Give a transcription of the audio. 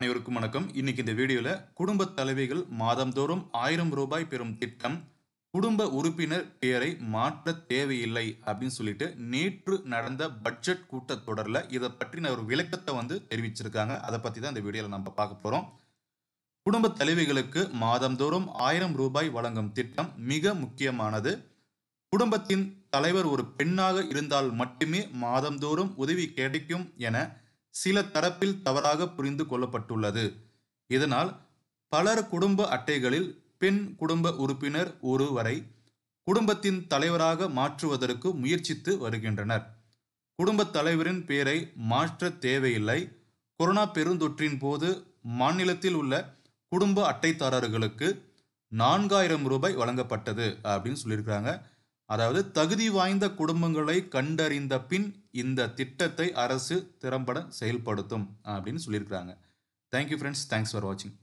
அனைவருக்கும் வணக்கம் இன்னைக்கு இந்த வீடியோவில் குடும்ப தலைவிகள் மாதந்தோறும் ஆயிரம் ரூபாய் பெறும் திட்டம் குடும்ப உறுப்பினர் பெயரை மாற்ற தேவையில்லை அப்படின்னு சொல்லிட்டு நேற்று நடந்த பட்ஜெட் கூட்டத் தொடரில் இதை பற்றின ஒரு விளக்கத்தை வந்து தெரிவிச்சிருக்காங்க அதை பற்றி தான் இந்த வீடியோவில் நம்ம பார்க்க போகிறோம் குடும்ப தலைவிகளுக்கு மாதந்தோறும் ஆயிரம் ரூபாய் வழங்கும் திட்டம் மிக முக்கியமானது குடும்பத்தின் தலைவர் ஒரு பெண்ணாக இருந்தால் மட்டுமே மாதந்தோறும் உதவி கிடைக்கும் என சில தரப்பில் தவறாக புரிந்து கொள்ளப்பட்டுள்ளது இதனால் பலர் குடும்ப அட்டைகளில் பெண் குடும்ப உறுப்பினர் ஒருவரை குடும்பத்தின் தலைவராக மாற்றுவதற்கு முயற்சித்து வருகின்றனர் குடும்பத் தலைவரின் பெயரை மாற்ற தேவையில்லை கொரோனா பெருந்தொற்றின் போது மாநிலத்தில் உள்ள குடும்ப அட்டைதாரர்களுக்கு நான்காயிரம் ரூபாய் வழங்கப்பட்டது அப்படின்னு சொல்லியிருக்கிறாங்க அதாவது தகுதி வாய்ந்த குடும்பங்களை கண்டறிந்த பின் இந்த திட்டத்தை அரசு திறம்பட செயல்படுத்தும் அப்படின்னு சொல்லியிருக்கிறாங்க தேங்க்யூ ஃப்ரெண்ட்ஸ் தேங்க்ஸ் ஃபார் வாட்சிங்